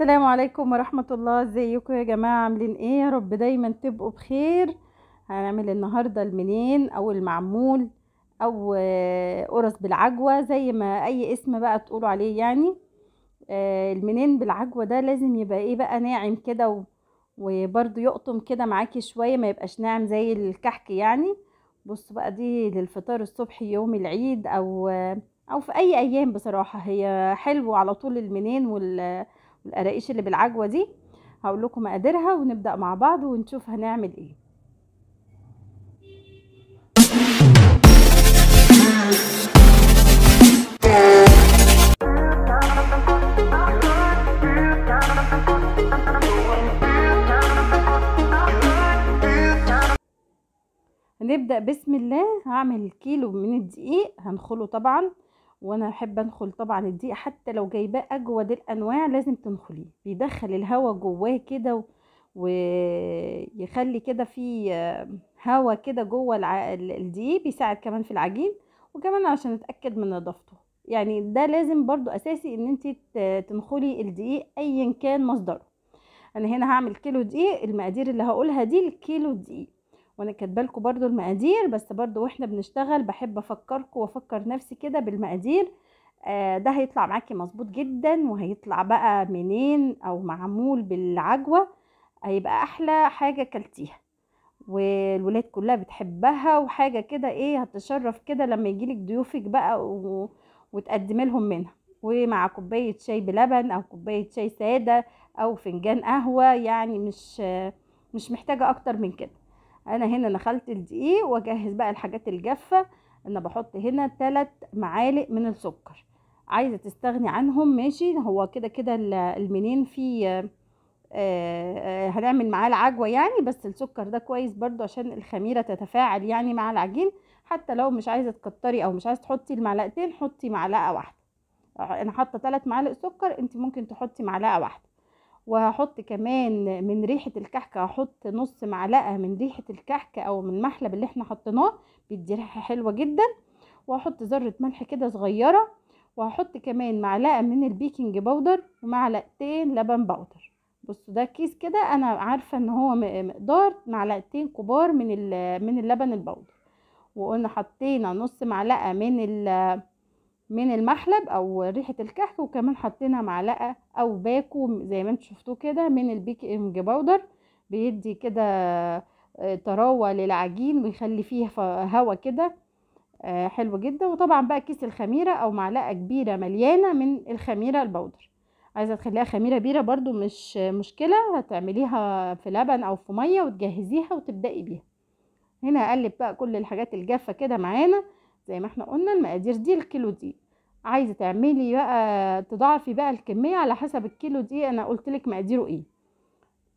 السلام عليكم ورحمة الله ازيكم يا جماعة عاملين ايه يا رب دايما تبقوا بخير هنعمل النهاردة المنين او المعمول او آه، قرص بالعجوة زي ما اي اسم بقى تقولوا عليه يعني آه، المنين بالعجوة ده لازم يبقى ايه بقى ناعم كده وبرده يقطم كده معاكي شوية ما يبقاش ناعم زي الكحك يعني بصوا بقى دي للفطار الصبحي يوم العيد او آه، او في اي ايام بصراحة هي حلوة على طول المنين وال القراقيش اللي بالعجوه دي هقول لكم مقاديرها ونبدا مع بعض ونشوف هنعمل ايه هنبدأ بسم الله هعمل كيلو من الدقيق هنخله طبعا وانا احب انخل طبعا الدقيق حتى لو جايباه اجود الانواع لازم تنخليه بيدخل الهواء جواه كده ويخلي كده في هواء كده جوه الدقيق بيساعد كمان في العجين وكمان عشان اتاكد من نظافته يعني ده لازم برضو اساسي ان انت تنخلي الدقيق ايا كان مصدره انا هنا هعمل كيلو دقيق المقادير اللي هقولها دي الكيلو دقيق وانا كاتبه لكم برده المقادير بس برده واحنا بنشتغل بحب افكركم وافكر نفسي كده بالمقادير آه، ده هيطلع معاكي مظبوط جدا وهيطلع بقى منين او معمول بالعجوه هيبقى احلى حاجه كلتيها والولاد كلها بتحبها وحاجه كده ايه هتشرف كده لما يجيلك ضيوفك بقى و... وتقدمي لهم منها ومع كوبايه شاي بلبن او كوبايه شاي ساده او فنجان قهوه يعني مش مش محتاجه اكتر من كده انا هنا نخلت الدقيق واجهز بقى الحاجات الجافه انا بحط هنا تلات معالق من السكر عايزه تستغني عنهم ماشي هو كده كده المنين فيه آه،, آه هنعمل معاه العجوه يعني بس السكر ده كويس برده عشان الخميره تتفاعل يعني مع العجين حتى لو مش عايزه تكتري او مش عايزه تحطي المعلقتين حطي معلقه واحده انا حاطه تلات معالق سكر انت ممكن تحطي معلقه واحده وهحط كمان من ريحة الكحكة هحط نص معلقة من ريحة الكحكة او من المحلب اللي احنا حطيناه بيدي ريحة حلوة جدا وهحط ذرة ملح كده صغيرة وهحط كمان معلقة من البيكنج باودر ومعلقتين لبن باودر بصوا ده كيس كده انا عارفة ان هو مقدار معلقتين كبار من من اللبن الباودر وقلنا حطينا نص معلقة من من المحلب او ريحه الكحك وكمان حطينا معلقه او باكو زي ما انتم شفتوه كده من البيكنج باودر بيدي كده آه، طراوه للعجين ويخلي فيه هوا كده آه، حلو جدا وطبعا بقى كيس الخميره او معلقه كبيره مليانه من الخميره البودر عايزه تخليها خميره بيره برضو مش مشكله هتعمليها في لبن او في ميه وتجهزيها وتبداي بيها هنا اقلب بقى كل الحاجات الجافه كده معانا زي ما احنا قلنا المقادير دي الكيلو دي عايزه تعملي بقى تضاعفي بقى الكميه على حسب الكيلو دي انا قلت لك مقاديره ايه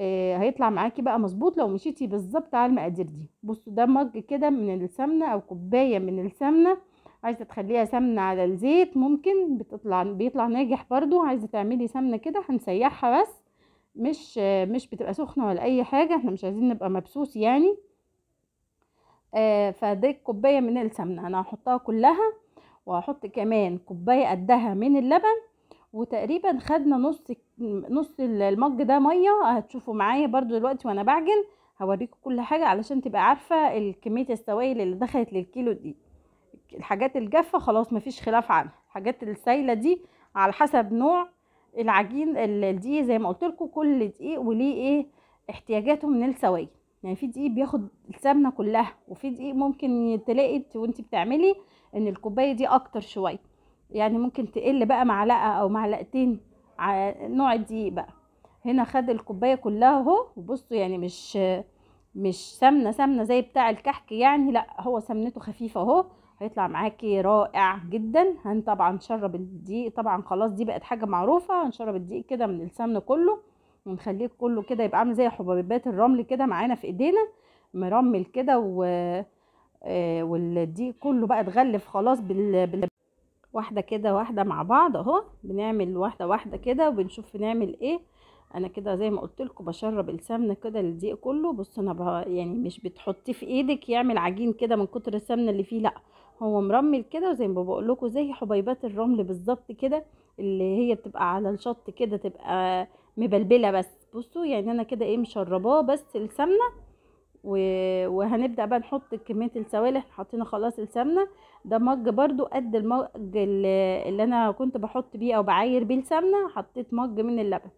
آه هيطلع معاكي بقى مظبوط لو مشيتي بالظبط على المقادير دي بصوا ده مج كده من السمنه او كوبايه من السمنه عايزه تخليها سمنه على الزيت ممكن بتطلع بيطلع ناجح برضو عايزه تعملي سمنه كده هنسيحها بس مش مش بتبقى سخنه ولا اي حاجه احنا مش عايزين نبقى مبسوس يعني آه، فدي كوبايه من السمنه انا هحطها كلها وهحط كمان كوبايه قدها من اللبن وتقريبا خدنا نص نص المج ده ميه هتشوفوا معايا برضو دلوقتي وانا بعجن هوريكم كل حاجه علشان تبقى عارفه الكميه السوائل اللي دخلت للكيلو دي الحاجات الجافه خلاص مفيش خلاف عنها الحاجات السايله دي على حسب نوع العجين دي زي ما قلت لكم كل دقيق وليه ايه احتياجاته من السوائل يعني في دقيق بياخد السمنه كلها وفي دقيق ممكن تلاقي وانت بتعملي ان الكوبايه دي اكتر شويه يعني ممكن تقل بقى معلقه او معلقتين نوع الدقيق بقى هنا خد الكوبايه كلها اهو وبصوا يعني مش مش سمنه سمنه زي بتاع الكحك يعني لا هو سمنته خفيفه اهو هيطلع معاكي رائع جدا هن طبعا نشرب الدقيق طبعا خلاص دي بقت حاجه معروفه هنشرب الدقيق كده من السمن كله ونخليه كله كده يبقى عامل زي حبيبات الرمل كده معانا في ايدينا مرمل كده و آه، والدقيق كله بقى اتغلف خلاص بال, واحده كده واحده مع بعض اهو بنعمل واحده واحده كده وبنشوف نعمل ايه انا كده زي ما قلت لكم بشرب السمنه كده للدقيق كله بص انا بقى يعني مش بتحطيه في ايدك يعمل عجين كده من كتر السمنه اللي فيه لا هو مرمل كده وزي ما بقول لكم زي حبيبات الرمل بالظبط كده اللي هي بتبقى على الشط كده تبقى مبلبله بس بصوا يعني انا كده ايه مشرباه بس السمنه وهنبدا بقى نحط كميه السوائل احنا حطينا خلاص السمنه ده مج برضو قد المج اللي انا كنت بحط بيه او بعاير بيه السمنه حطيت مج من اللبن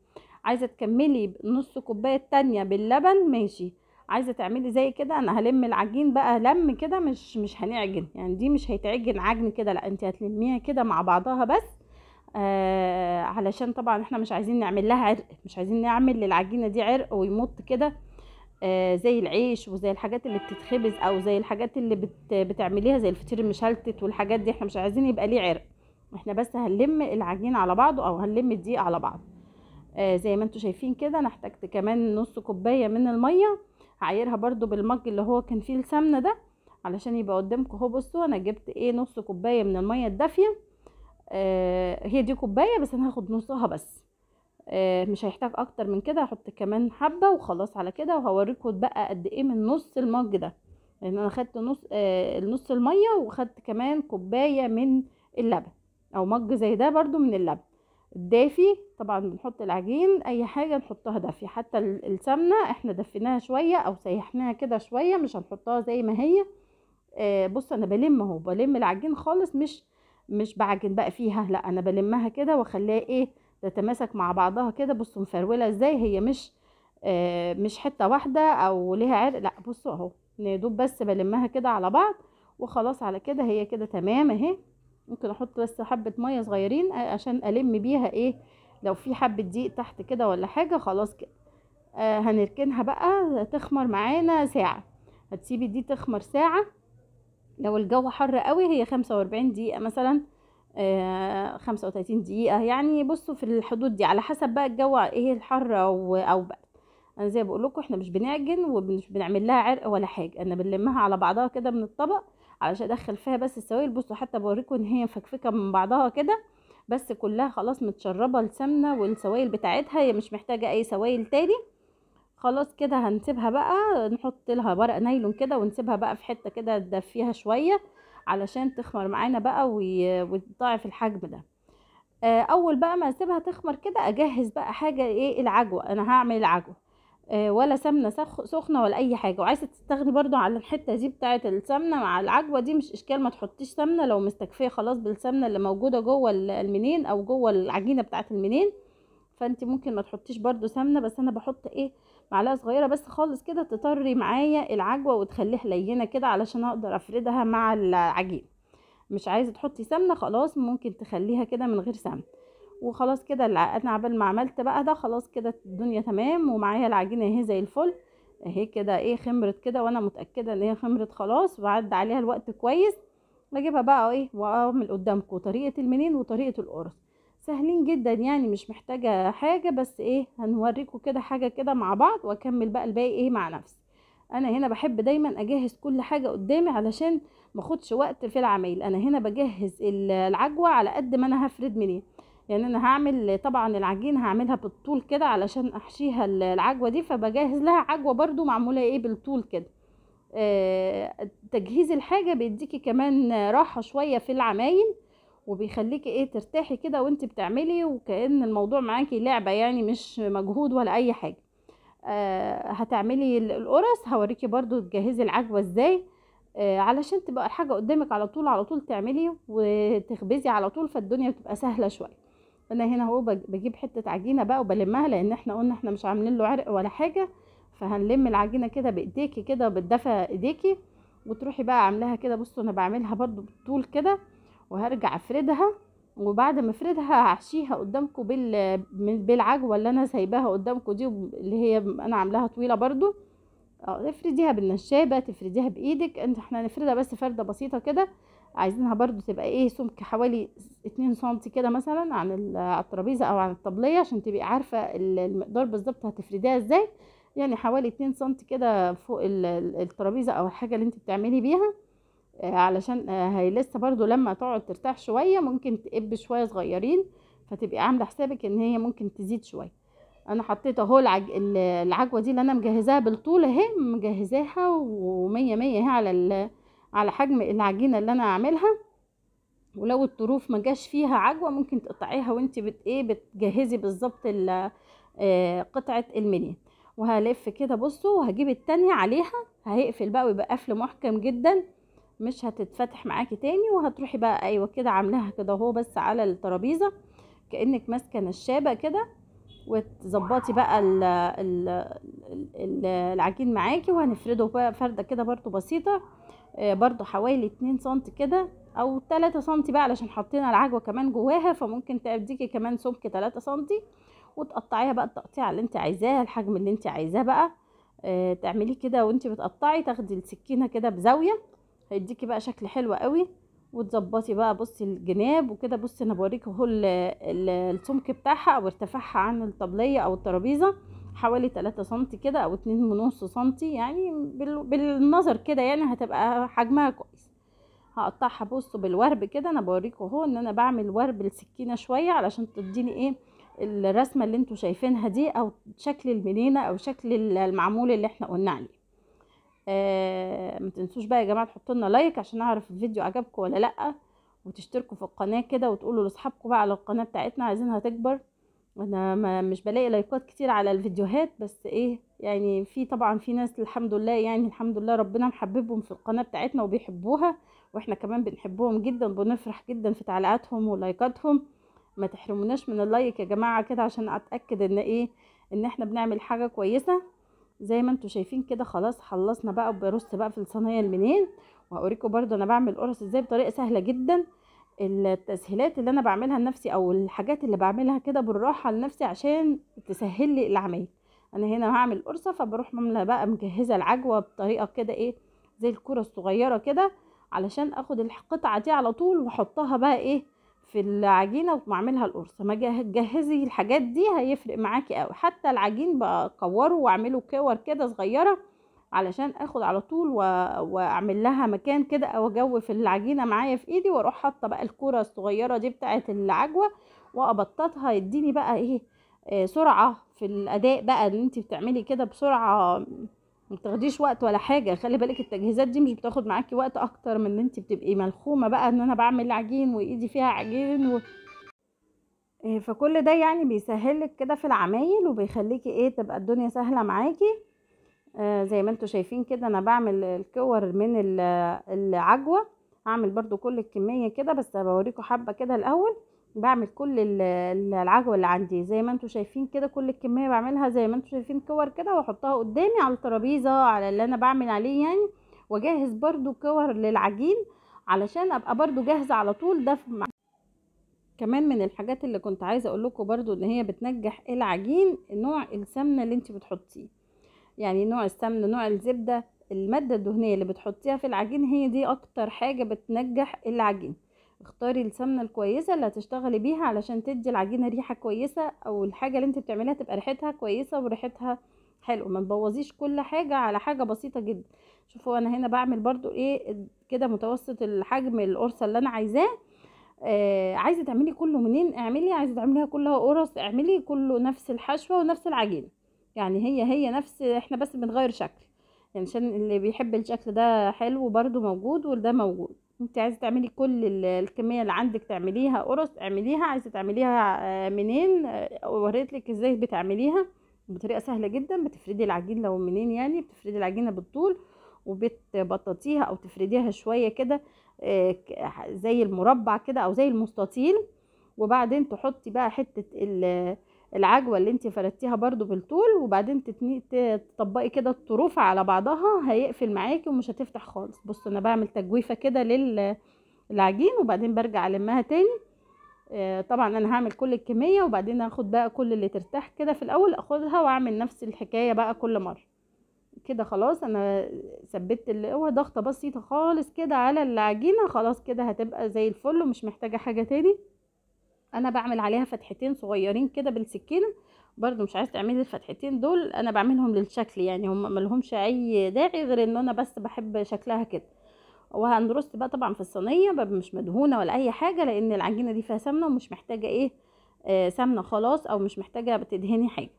عايزه تكملي نص كوبايه تانية باللبن ماشي عايزه تعملي زي كده انا هلم العجين بقى لم كده مش مش هنعجن يعني دي مش هيتعجن عجن كده لا انت هتلميها كده مع بعضها بس آه علشان طبعا احنا مش عايزين نعمل لها عرق مش عايزين نعمل للعجينة دي عرق ويمط كده آه زي العيش وزي الحاجات اللي بتتخبز او زي الحاجات اللي بت بتعمليها زي الفطير المشلتت والحاجات دي احنا مش عايزين يبقى ليه عرق احنا بس هنلم العجين على بعضه او هنلم الدقيق على بعض آه زي ما انتم شايفين كده انا احتجت كمان نص كوبايه من الميه هعيرها برده بالمج اللي هو كان فيه السمنه ده علشان يبقى قدامكم اهو بصوا انا جبت ايه نص كوبايه من الميه الدافيه آه، هي دي كوبايه بس انا هاخد نصها بس آه، مش هيحتاج اكتر من كده هحط كمان حبه وخلاص على كده وهوريكم بقى قد ايه من نص المج ده لان انا خدت نص آه، نص الميه وخدت كمان كوبايه من اللبن او مج زي ده برده من اللبن الدافي طبعا بنحط العجين اي حاجه نحطها دافي حتى السمنه احنا دفيناها شويه او سيحناها كده شويه مش هنحطها زي ما هي بص انا بلم اهو بلم العجين خالص مش مش بعجن بقى فيها لا انا بلمها كده واخليها ايه تتماسك مع بعضها كده بصوا مفروله ازاي هي مش آه مش حته واحده او ليها عرق لا بصوا اهو دوب بس بلمها كده على بعض وخلاص على كده هي كده تمام اهي ممكن احط بس حبه ميه صغيرين آه، عشان الم بيها ايه لو في حبه دقيق تحت كده ولا حاجه خلاص كده آه هنركنها بقى تخمر معانا ساعه هتسيبي دي تخمر ساعه لو الجو حر قوي هي خمسة وأربعين دقيقة مثلا آه، خمسة وتلاتين دقيقة يعني بصوا في الحدود دي على حسب بقى الجو ايه الحر او او بقى انا زي ما بقول لكم احنا مش بنعجن ومش بنعمل لها عرق ولا حاجه انا بنلمها على بعضها كده من الطبق علشان ادخل فيها بس السوائل بصوا حتى بوريكم ان هي مفكفكه من بعضها كده بس كلها خلاص متشربه السمنه والسوائل بتاعتها هي مش محتاجه اي سوائل تاني خلاص كده هنسيبها بقى نحط لها ورق نايلون كده ونسيبها بقى في حته كده تدفيها شويه علشان تخمر معانا بقى وتضاعف الحجم ده آه، اول بقى ما اسيبها تخمر كده اجهز بقى حاجه ايه العجوه انا هعمل العجوه آه، ولا سمنه سخنه ولا اي حاجه وعايزه تستغني برضو على الحته دي بتاعه السمنه مع العجوه دي مش اشكال ما تحطيش سمنه لو مستكفيه خلاص بالسمنه اللي موجوده جوه المنين او جوه العجينه بتاعه المنين فانت ممكن ما تحطيش برضو سمنه بس انا بحط ايه معلقه صغيره بس خالص كده تطري معايا العجوه وتخليها لينه كده علشان اقدر افردها مع العجين مش عايزه تحطي سمنه خلاص ممكن تخليها كده من غير سمنه وخلاص كده انا عبال ما عملت بقى ده خلاص كده الدنيا تمام ومعايا العجينه اهي زي الفل اهي كده ايه خمرت كده وانا متاكده ان هي خمرت خلاص وعدى عليها الوقت كويس بجيبها بقى ايه واعمل قدامكم طريقه المنين وطريقه القرص سهلين جدا يعني مش محتاجة حاجة بس ايه هنوريكم كده حاجة كده مع بعض واكمل بقى الباقي ايه مع نفسي انا هنا بحب دايما اجهز كل حاجة قدامي علشان ماخدش وقت في العمايل انا هنا بجهز العجوة على قد ما انا هفرد منين يعني انا هعمل طبعا العجين هعملها بالطول كده علشان احشيها العجوة دي فبجهز لها عجوة برضو معمولة ايه بالطول كده آه تجهيز الحاجة بيديكي كمان راحة شوية في العمايل وبيخليكي ايه ترتاحي كده وانت بتعملي وكأن الموضوع معاكي لعبة يعني مش مجهود ولا اي حاجة آه هتعملي القرص هوريكي برضو تجهزي العجوة ازاي آه علشان تبقى الحاجة قدامك على طول على طول تعملي وتخبزي على طول فالدنيا بتبقى سهلة شوية انا هنا اهو بجيب حتة عجينة بقى وبلمها لان احنا قلنا احنا مش عاملين له عرق ولا حاجة فهنلم العجينة كده بايديكي كده بالدفع ايديكي وتروحي بقى عاملاها كده بصوا انا بعملها برضو بالطول كده وهرجع افردها وبعد ما افردها هحشيها قدامكم بال بالعجوه اللي انا سايباها قدامكم دي اللي هي انا عاملاها طويله برضو آه، افرديها بالنشابه تفرديها بايدك انت احنا هنفردها بس فرده بسيطه كده عايزينها برضو تبقى ايه سمك حوالي اتنين سم كده مثلا عن الترابيزه او عن الطبليه عشان تبقي عارفه المقدار بالظبط هتفرديها ازاي يعني حوالي اتنين سم كده فوق الترابيزه او الحاجه اللي انت بتعملي بيها آه، علشان آه، هي لسه برضو لما تقعد ترتاح شوية ممكن تقب شوية صغيرين فتبقي عاملة حسابك ان هي ممكن تزيد شوية انا حطيت اهو العج... العجوة دي اللي انا مجهزاها بالطول اهي مجهزاها ومية مية اهي على ال... على حجم العجينة اللي انا اعملها ولو الطروف ما جاش فيها عجوة ممكن تقطعيها وانت بت ايه بتجهزي بالظبط آه، قطعة المنيا وهلف كده بصوا وهجيب التانية عليها هيقفل بقى ويبقى قفل محكم جدا مش هتتفتح معاكي تاني وهتروحي بقى ايوه كده عاملاها كده اهو بس على الترابيزه كانك ماسكه نشابه كده وتظبطي بقى الـ الـ الـ العجين معاكي وهنفرده بقى فرده كده برده بسيطه آه، برده حوالي 2 سم كده او 3 سم بقى علشان حطينا العجوه كمان جواها فممكن تديكي كمان سمك 3 سم وتقطعيها بقى التقطيع اللي انت عايزاه الحجم اللي انت عايزاه بقى آه، تعملي كده وانت بتقطعي تاخدي السكينه كده بزاويه هيديكي بقى شكل حلو قوي وتظبطي بقى بصي الجناب وكده بصي انا بوريك اهو السمك بتاعها او ارتفاعها عن الطبليه او الترابيزه حوالي 3 سم كده او 2 ونص سم يعني بالنظر كده يعني هتبقى حجمها كويس هقطعها بصوا بالورب كده انا بوريكم اهو ان انا بعمل ورب السكينه شويه علشان تديني ايه الرسمه اللي انتوا شايفينها دي او شكل المنينه او شكل المعمول اللي احنا قلنا عليه آه، ما تنسوش بقى يا جماعه تحطوا لنا لايك عشان اعرف الفيديو عجبكم ولا لا وتشتركوا في القناه كده وتقولوا لاصحابكم بقى على القناه بتاعتنا عايزينها تكبر انا ما مش بلاقي لايكات كتير على الفيديوهات بس ايه يعني في طبعا في ناس الحمد لله يعني الحمد لله ربنا محببهم في القناه بتاعتنا وبيحبوها واحنا كمان بنحبهم جدا بنفرح جدا في تعليقاتهم ولايكاتهم ما تحرموناش من اللايك يا جماعه كده عشان اتاكد ان ايه ان احنا بنعمل حاجه كويسه زي ما انتوا شايفين كده خلاص خلصنا بقى وبرص بقى في الصينيه المنين وهوريكم برده انا بعمل قرص ازاي بطريقه سهله جدا التسهيلات اللي انا بعملها لنفسي او الحاجات اللي بعملها كده بالراحه لنفسي عشان تسهل لي العمليه انا هنا هعمل قرصه فبروح عامله بقى مجهزه العجوه بطريقه كده ايه زي الكره الصغيره كده علشان اخد القطعه دي على طول واحطها بقى ايه في العجينه ومعملها القرص ما تجهزي الحاجات دي هيفرق معاكي قوي حتى العجين بكوره واعمله كور كده صغيره علشان اخد على طول و... واعمل لها مكان كده او اجوف العجينه معايا في ايدي واروح حاطه بقى الكوره الصغيره دي بتاعه العجوه وابططها يديني بقى ايه آه، سرعه في الاداء بقى اللي انت بتعملي كده بسرعه ما تاخديش وقت ولا حاجه خلي بالك التجهيزات دي مش بتاخد معاكي وقت اكتر من ان انت بتبقي ملخومه بقى ان انا بعمل عجين وايدي فيها عجين و... آه، فكل ده يعني بيسهلك كده في العمايل وبيخليكي ايه تبقى الدنيا سهله معاكي آه زي ما انتم شايفين كده انا بعمل الكور من العجوه هعمل برده كل الكميه كده بس بوريكم حبه كده الاول بعمل كل العجوه اللي عندي زي ما انتم شايفين كده كل الكميه بعملها زي ما انتم شايفين كور كده واحطها قدامي على الترابيزه على اللي انا بعمل عليه يعني واجهز برده كور للعجين علشان ابقى برده جاهزه على طول ده مع... كمان من الحاجات اللي كنت عايزه اقول لكم برده ان هي بتنجح العجين نوع السمنه اللي انت بتحطيه يعني نوع السمنه نوع الزبده الماده الدهنيه اللي بتحطيها في العجين هي دي اكتر حاجه بتنجح العجين اختاري السمنه الكويسه اللي هتشتغلي بيها علشان تدي العجينه ريحه كويسه او الحاجه اللي انت بتعمليها تبقى ريحتها كويسه وريحتها حلو ما تبوظيش كل حاجه على حاجه بسيطه جدا شوفوا انا هنا بعمل برضو ايه كده متوسط الحجم القرصه اللي انا عايزاه آه عايزه تعملي كله منين اعملي عايزه تعمليها كلها قرص اعملي كله نفس الحشوه ونفس العجينه يعني هي هي نفس احنا بس بنغير شكل يعني عشان اللي بيحب الشكل ده حلو برضو موجود وده موجود انت عايزه تعملي كل الكميه اللي عندك تعمليها قرص اعمليها عايزه تعمليها آه، منين آه، وريت لك ازاي بتعمليها بطريقه سهله جدا بتفردي العجين لو منين يعني بتفردي العجينه بالطول وبتبططيها او تفرديها شويه كده آه، زي المربع كده او زي المستطيل وبعدين تحطي بقى حته العجوه اللي انت فردتيها برده بالطول وبعدين تطبقي كده الطروف على بعضها هيقفل معاكي ومش هتفتح خالص بص انا بعمل تجويفه كده للعجين وبعدين برجع المها تاني آه، طبعا انا هعمل كل الكميه وبعدين اخد بقى كل اللي ترتاح كده في الاول اخدها واعمل نفس الحكايه بقى كل مره كده خلاص انا ثبت هو ضغطه بسيطه خالص كده على العجينه خلاص كده هتبقى زي الفل ومش محتاجه حاجه تاني انا بعمل عليها فتحتين صغيرين كده بالسكينه برضو مش عايز تعملي الفتحتين دول انا بعملهم للشكل يعني هم ملهمش اي داعي غير ان انا بس بحب شكلها كده وهنرص بقى طبعا في الصينيه مش مدهونه ولا اي حاجه لان العجينه دي فيها سمنه ومش محتاجه ايه آه سمنه خلاص او مش محتاجه بتدهني حاجه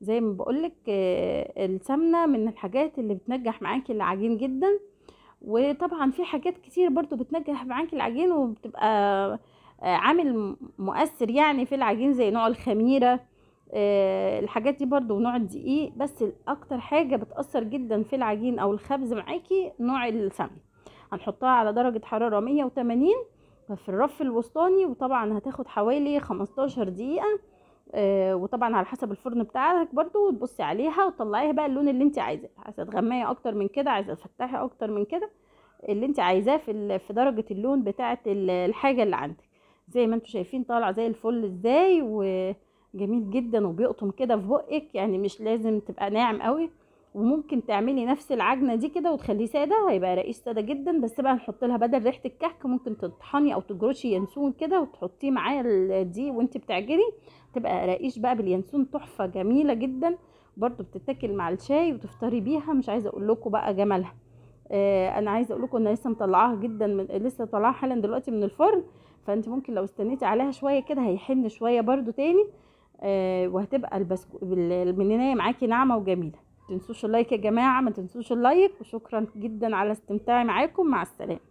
زي ما بقولك آه السمنه من الحاجات اللي بتنجح معاكي العجين جدا وطبعا في حاجات كتير برضو بتنجح معاكي العجين وبتبقى آه، عامل مؤثر يعني في العجين زي نوع الخميرة آه، الحاجات دي برضو ونوع الدقيق بس اكتر حاجة بتأثر جدا في العجين او الخبز معاكي نوع السمن هنحطها على درجة حرارة 180 في الرف الوسطاني وطبعا هتاخد حوالي 15 دقيقة آه، وطبعا على حسب الفرن بتاعك برضو وتبصي عليها وتطلعيها بقى اللون اللي انت عايزاه عايزه تغمية اكتر من كده عايزه تفتحي اكتر من كده اللي انت عايزاه في درجه اللون بتاعه الحاجه اللي عندك زي ما انتم شايفين طالع زي الفل ازاي وجميل جدا وبيقطم كده في بقك يعني مش لازم تبقى ناعم قوي وممكن تعملي نفس العجنه دي كده وتخليه ساده هيبقى رقيق ساده جدا بس بقى نحط لها بدل ريحه الكحك ممكن تطحني او تجرشي ينسون كده وتحطيه معايا دي وانت بتعجني تبقى رقيش بقى باليانسون تحفه جميله جدا برده بتتاكل مع الشاي وتفطري بيها مش عايزه اقول لكم بقى جمالها آه انا عايزه اقول لكم ان لسه مطلعاها جدا من لسه طالعاها حالا دلوقتي من الفرن فانت ممكن لو استنيتي عليها شويه كده هيحن شويه برده تاني آه وهتبقى البسكو المنينيه معاكي ناعمه وجميله تنسوش اللايك يا جماعه ما تنسوش اللايك وشكرا جدا على استمتاعي معاكم مع السلامه